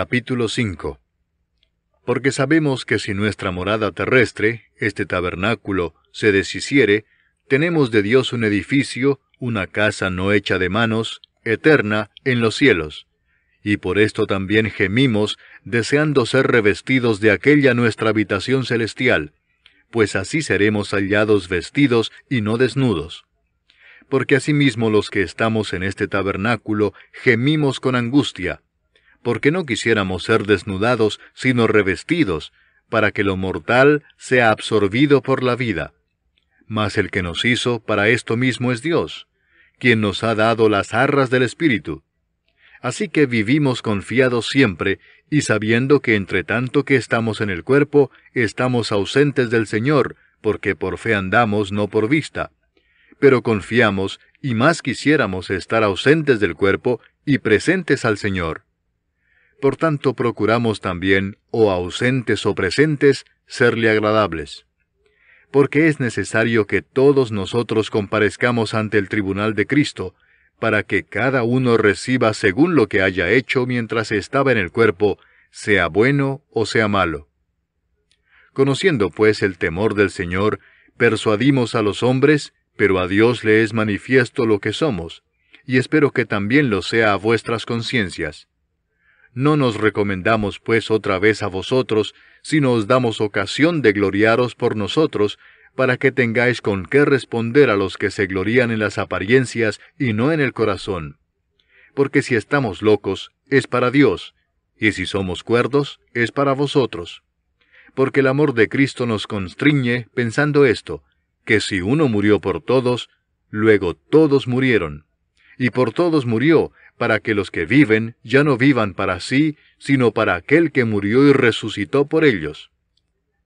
Capítulo 5 Porque sabemos que si nuestra morada terrestre, este tabernáculo, se deshiciere, tenemos de Dios un edificio, una casa no hecha de manos, eterna, en los cielos. Y por esto también gemimos, deseando ser revestidos de aquella nuestra habitación celestial, pues así seremos hallados vestidos y no desnudos. Porque asimismo los que estamos en este tabernáculo gemimos con angustia, porque no quisiéramos ser desnudados, sino revestidos, para que lo mortal sea absorbido por la vida. Mas el que nos hizo para esto mismo es Dios, quien nos ha dado las arras del Espíritu. Así que vivimos confiados siempre, y sabiendo que entre tanto que estamos en el cuerpo, estamos ausentes del Señor, porque por fe andamos, no por vista. Pero confiamos, y más quisiéramos estar ausentes del cuerpo y presentes al Señor. Por tanto, procuramos también, o oh ausentes o presentes, serle agradables. Porque es necesario que todos nosotros comparezcamos ante el tribunal de Cristo, para que cada uno reciba según lo que haya hecho mientras estaba en el cuerpo, sea bueno o sea malo. Conociendo pues el temor del Señor, persuadimos a los hombres, pero a Dios le es manifiesto lo que somos, y espero que también lo sea a vuestras conciencias. No nos recomendamos pues otra vez a vosotros, sino os damos ocasión de gloriaros por nosotros, para que tengáis con qué responder a los que se glorían en las apariencias y no en el corazón. Porque si estamos locos, es para Dios, y si somos cuerdos, es para vosotros. Porque el amor de Cristo nos constriñe pensando esto, que si uno murió por todos, luego todos murieron. Y por todos murió, para que los que viven ya no vivan para sí, sino para aquel que murió y resucitó por ellos.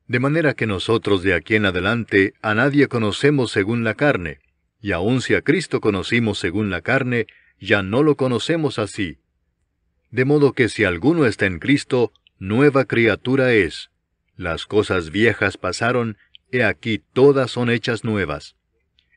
De manera que nosotros de aquí en adelante a nadie conocemos según la carne, y aun si a Cristo conocimos según la carne, ya no lo conocemos así. De modo que si alguno está en Cristo, nueva criatura es. Las cosas viejas pasaron, he aquí todas son hechas nuevas.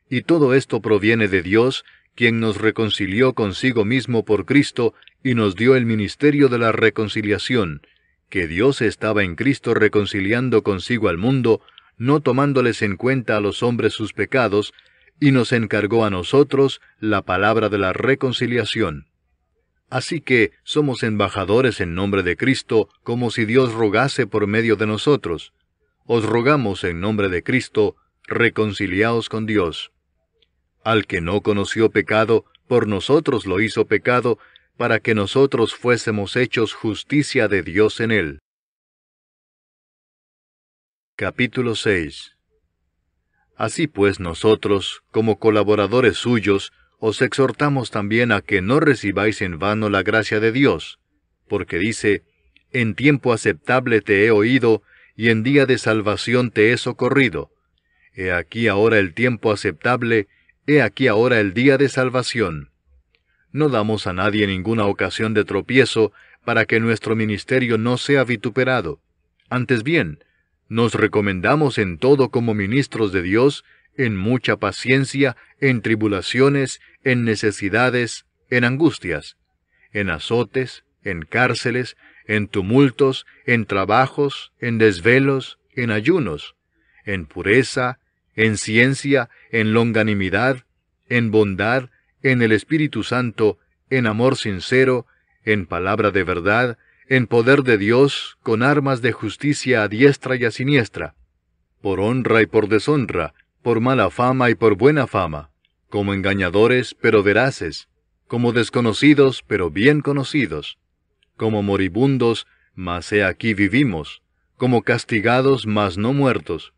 Y todo esto proviene de Dios, quien nos reconcilió consigo mismo por Cristo y nos dio el ministerio de la reconciliación, que Dios estaba en Cristo reconciliando consigo al mundo, no tomándoles en cuenta a los hombres sus pecados, y nos encargó a nosotros la palabra de la reconciliación. Así que somos embajadores en nombre de Cristo, como si Dios rogase por medio de nosotros. Os rogamos en nombre de Cristo, reconciliaos con Dios al que no conoció pecado, por nosotros lo hizo pecado, para que nosotros fuésemos hechos justicia de Dios en él. Capítulo 6 Así pues nosotros, como colaboradores suyos, os exhortamos también a que no recibáis en vano la gracia de Dios, porque dice, En tiempo aceptable te he oído, y en día de salvación te he socorrido. He aquí ahora el tiempo aceptable, He aquí ahora el día de salvación. No damos a nadie ninguna ocasión de tropiezo para que nuestro ministerio no sea vituperado. Antes bien, nos recomendamos en todo como ministros de Dios, en mucha paciencia, en tribulaciones, en necesidades, en angustias, en azotes, en cárceles, en tumultos, en trabajos, en desvelos, en ayunos, en pureza, en ciencia, en longanimidad, en bondad, en el Espíritu Santo, en amor sincero, en palabra de verdad, en poder de Dios, con armas de justicia a diestra y a siniestra, por honra y por deshonra, por mala fama y por buena fama, como engañadores pero veraces, como desconocidos pero bien conocidos, como moribundos, mas he aquí vivimos, como castigados mas no muertos,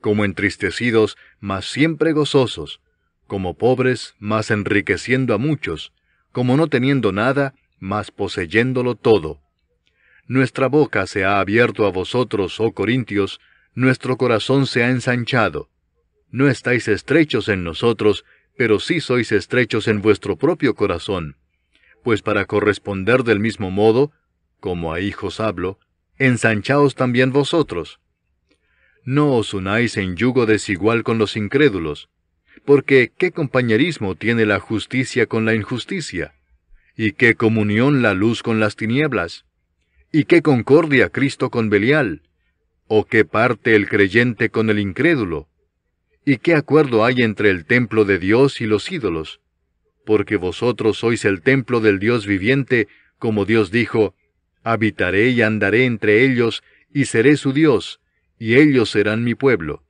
como entristecidos, mas siempre gozosos, como pobres, mas enriqueciendo a muchos, como no teniendo nada, mas poseyéndolo todo. Nuestra boca se ha abierto a vosotros, oh Corintios, nuestro corazón se ha ensanchado. No estáis estrechos en nosotros, pero sí sois estrechos en vuestro propio corazón. Pues para corresponder del mismo modo, como a hijos hablo, ensanchaos también vosotros. No os unáis en yugo desigual con los incrédulos, porque ¿qué compañerismo tiene la justicia con la injusticia? ¿Y qué comunión la luz con las tinieblas? ¿Y qué concordia Cristo con Belial? ¿O qué parte el creyente con el incrédulo? ¿Y qué acuerdo hay entre el templo de Dios y los ídolos? Porque vosotros sois el templo del Dios viviente, como Dios dijo, Habitaré y andaré entre ellos, y seré su Dios, y ellos serán mi pueblo.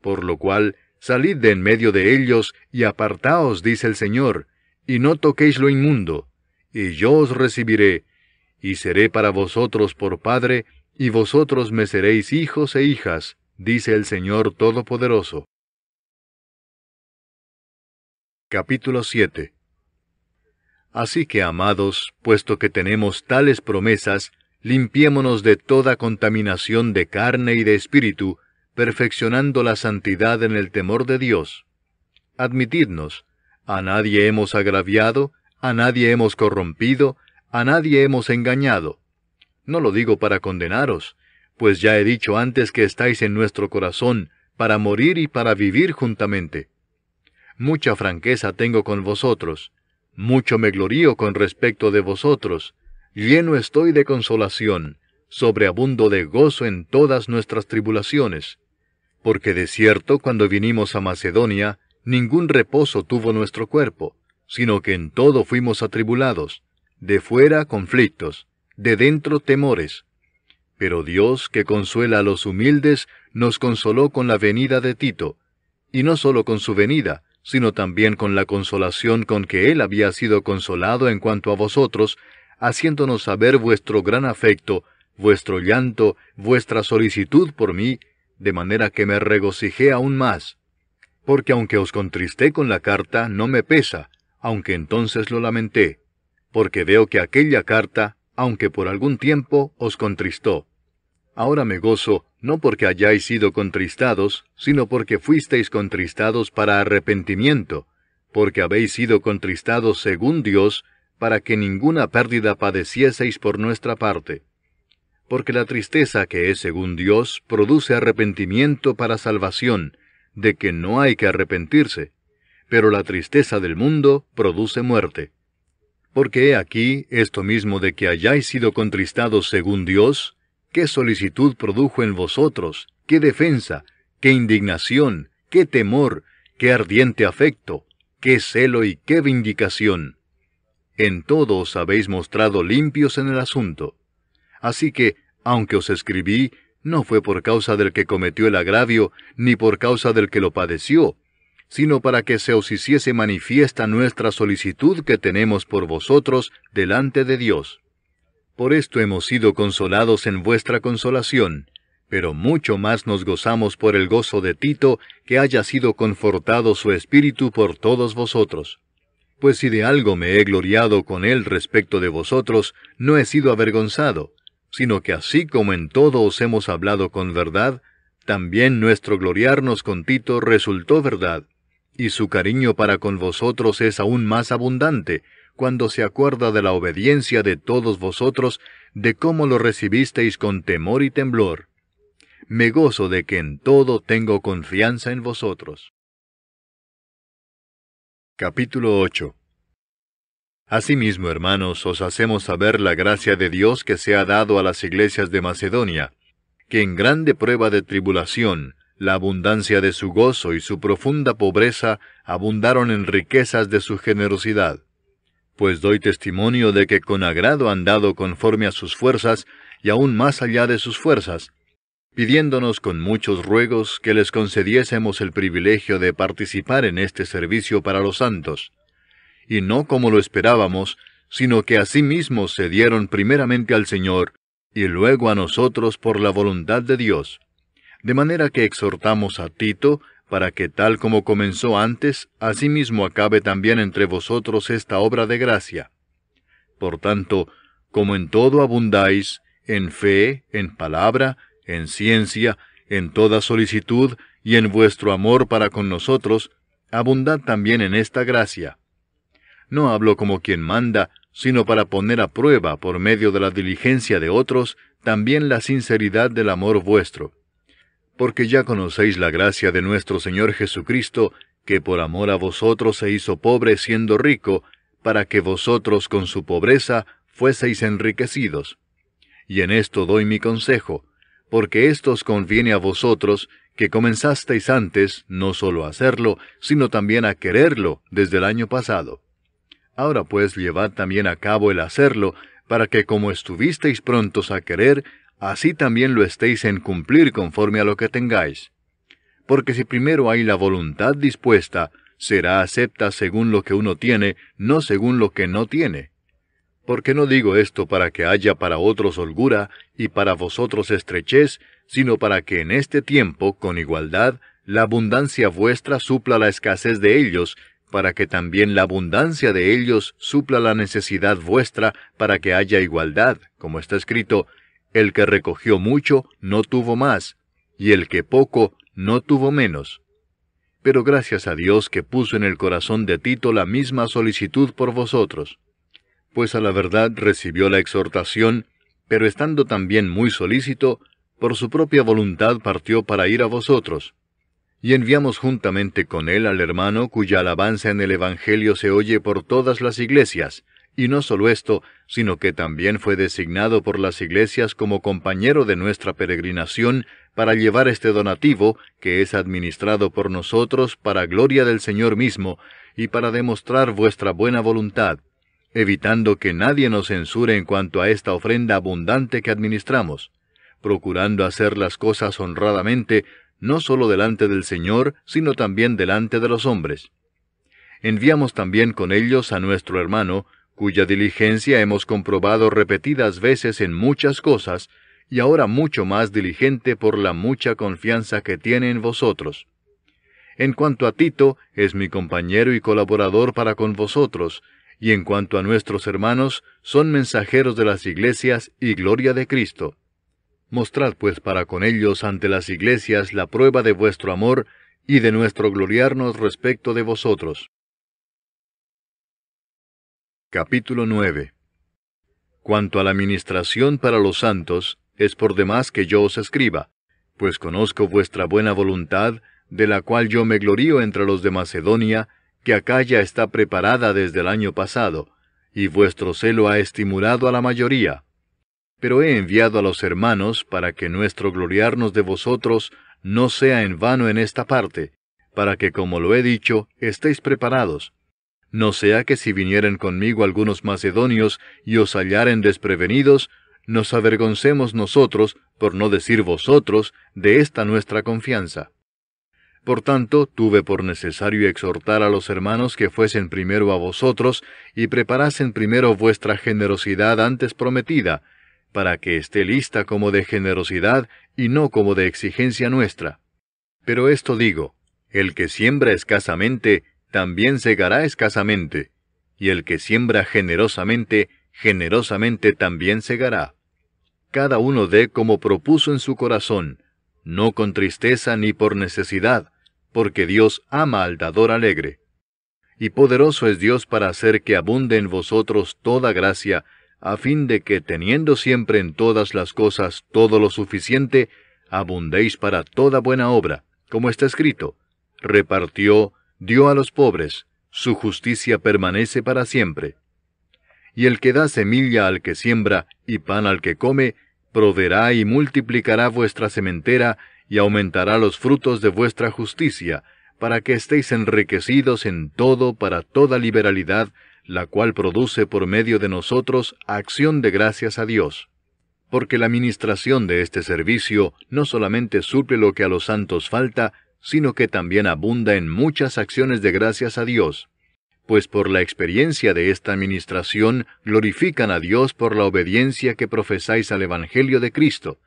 Por lo cual, salid de en medio de ellos, y apartaos, dice el Señor, y no toquéis lo inmundo, y yo os recibiré, y seré para vosotros por Padre, y vosotros me seréis hijos e hijas, dice el Señor Todopoderoso. Capítulo 7 Así que, amados, puesto que tenemos tales promesas, limpiémonos de toda contaminación de carne y de espíritu, perfeccionando la santidad en el temor de Dios. Admitidnos, a nadie hemos agraviado, a nadie hemos corrompido, a nadie hemos engañado. No lo digo para condenaros, pues ya he dicho antes que estáis en nuestro corazón, para morir y para vivir juntamente. Mucha franqueza tengo con vosotros, mucho me glorío con respecto de vosotros, lleno estoy de consolación, sobreabundo de gozo en todas nuestras tribulaciones, porque de cierto cuando vinimos a Macedonia, ningún reposo tuvo nuestro cuerpo, sino que en todo fuimos atribulados, de fuera conflictos, de dentro temores. Pero Dios, que consuela a los humildes, nos consoló con la venida de Tito, y no sólo con su venida, sino también con la consolación con que él había sido consolado en cuanto a vosotros, haciéndonos saber vuestro gran afecto, vuestro llanto, vuestra solicitud por mí, de manera que me regocijé aún más. Porque aunque os contristé con la carta, no me pesa, aunque entonces lo lamenté, porque veo que aquella carta, aunque por algún tiempo, os contristó. Ahora me gozo, no porque hayáis sido contristados, sino porque fuisteis contristados para arrepentimiento, porque habéis sido contristados según Dios, para que ninguna pérdida padecieseis por nuestra parte. Porque la tristeza que es según Dios produce arrepentimiento para salvación, de que no hay que arrepentirse, pero la tristeza del mundo produce muerte. Porque he aquí esto mismo de que hayáis sido contristados según Dios, qué solicitud produjo en vosotros, qué defensa, qué indignación, qué temor, qué ardiente afecto, qué celo y qué vindicación en todo os habéis mostrado limpios en el asunto. Así que, aunque os escribí, no fue por causa del que cometió el agravio, ni por causa del que lo padeció, sino para que se os hiciese manifiesta nuestra solicitud que tenemos por vosotros delante de Dios. Por esto hemos sido consolados en vuestra consolación, pero mucho más nos gozamos por el gozo de Tito que haya sido confortado su espíritu por todos vosotros pues si de algo me he gloriado con él respecto de vosotros, no he sido avergonzado, sino que así como en todo os hemos hablado con verdad, también nuestro gloriarnos con Tito resultó verdad, y su cariño para con vosotros es aún más abundante, cuando se acuerda de la obediencia de todos vosotros, de cómo lo recibisteis con temor y temblor. Me gozo de que en todo tengo confianza en vosotros. Capítulo 8 Asimismo, hermanos, os hacemos saber la gracia de Dios que se ha dado a las iglesias de Macedonia, que en grande prueba de tribulación, la abundancia de su gozo y su profunda pobreza abundaron en riquezas de su generosidad. Pues doy testimonio de que con agrado han dado conforme a sus fuerzas y aún más allá de sus fuerzas, pidiéndonos con muchos ruegos que les concediésemos el privilegio de participar en este servicio para los santos, y no como lo esperábamos, sino que asimismo se dieron primeramente al Señor y luego a nosotros por la voluntad de Dios. De manera que exhortamos a Tito para que tal como comenzó antes, asimismo acabe también entre vosotros esta obra de gracia. Por tanto, como en todo abundáis, en fe, en palabra, en ciencia, en toda solicitud y en vuestro amor para con nosotros, abundad también en esta gracia. No hablo como quien manda, sino para poner a prueba, por medio de la diligencia de otros, también la sinceridad del amor vuestro. Porque ya conocéis la gracia de nuestro Señor Jesucristo, que por amor a vosotros se hizo pobre siendo rico, para que vosotros con su pobreza fueseis enriquecidos. Y en esto doy mi consejo, porque esto os conviene a vosotros, que comenzasteis antes no sólo a hacerlo, sino también a quererlo desde el año pasado. Ahora pues llevad también a cabo el hacerlo, para que como estuvisteis prontos a querer, así también lo estéis en cumplir conforme a lo que tengáis. Porque si primero hay la voluntad dispuesta, será acepta según lo que uno tiene, no según lo que no tiene porque no digo esto para que haya para otros holgura y para vosotros estrechez, sino para que en este tiempo, con igualdad, la abundancia vuestra supla la escasez de ellos, para que también la abundancia de ellos supla la necesidad vuestra, para que haya igualdad, como está escrito, el que recogió mucho no tuvo más, y el que poco no tuvo menos. Pero gracias a Dios que puso en el corazón de Tito la misma solicitud por vosotros pues a la verdad recibió la exhortación, pero estando también muy solícito, por su propia voluntad partió para ir a vosotros. Y enviamos juntamente con él al hermano cuya alabanza en el Evangelio se oye por todas las iglesias, y no solo esto, sino que también fue designado por las iglesias como compañero de nuestra peregrinación para llevar este donativo, que es administrado por nosotros para gloria del Señor mismo, y para demostrar vuestra buena voluntad, evitando que nadie nos censure en cuanto a esta ofrenda abundante que administramos, procurando hacer las cosas honradamente, no solo delante del Señor, sino también delante de los hombres. Enviamos también con ellos a nuestro hermano, cuya diligencia hemos comprobado repetidas veces en muchas cosas, y ahora mucho más diligente por la mucha confianza que tiene en vosotros. En cuanto a Tito, es mi compañero y colaborador para con vosotros, y en cuanto a nuestros hermanos, son mensajeros de las iglesias y gloria de Cristo. Mostrad pues para con ellos ante las iglesias la prueba de vuestro amor y de nuestro gloriarnos respecto de vosotros. Capítulo 9 Cuanto a la ministración para los santos, es por demás que yo os escriba, pues conozco vuestra buena voluntad, de la cual yo me glorío entre los de Macedonia, que ya está preparada desde el año pasado, y vuestro celo ha estimulado a la mayoría. Pero he enviado a los hermanos para que nuestro gloriarnos de vosotros no sea en vano en esta parte, para que, como lo he dicho, estéis preparados. No sea que si vinieren conmigo algunos macedonios y os hallaren desprevenidos, nos avergoncemos nosotros, por no decir vosotros, de esta nuestra confianza. Por tanto, tuve por necesario exhortar a los hermanos que fuesen primero a vosotros y preparasen primero vuestra generosidad antes prometida, para que esté lista como de generosidad y no como de exigencia nuestra. Pero esto digo, el que siembra escasamente, también segará escasamente, y el que siembra generosamente, generosamente también segará. Cada uno dé como propuso en su corazón, no con tristeza ni por necesidad, porque Dios ama al dador alegre. Y poderoso es Dios para hacer que abunde en vosotros toda gracia, a fin de que, teniendo siempre en todas las cosas todo lo suficiente, abundéis para toda buena obra, como está escrito, repartió, dio a los pobres, su justicia permanece para siempre. Y el que da semilla al que siembra y pan al que come, proveerá y multiplicará vuestra sementera y aumentará los frutos de vuestra justicia, para que estéis enriquecidos en todo para toda liberalidad, la cual produce por medio de nosotros acción de gracias a Dios. Porque la ministración de este servicio no solamente suple lo que a los santos falta, sino que también abunda en muchas acciones de gracias a Dios, pues por la experiencia de esta administración glorifican a Dios por la obediencia que profesáis al Evangelio de Cristo,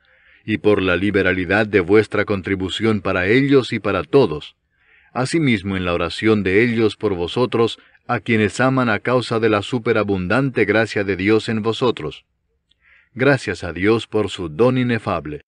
y por la liberalidad de vuestra contribución para ellos y para todos, asimismo en la oración de ellos por vosotros, a quienes aman a causa de la superabundante gracia de Dios en vosotros. Gracias a Dios por su don inefable.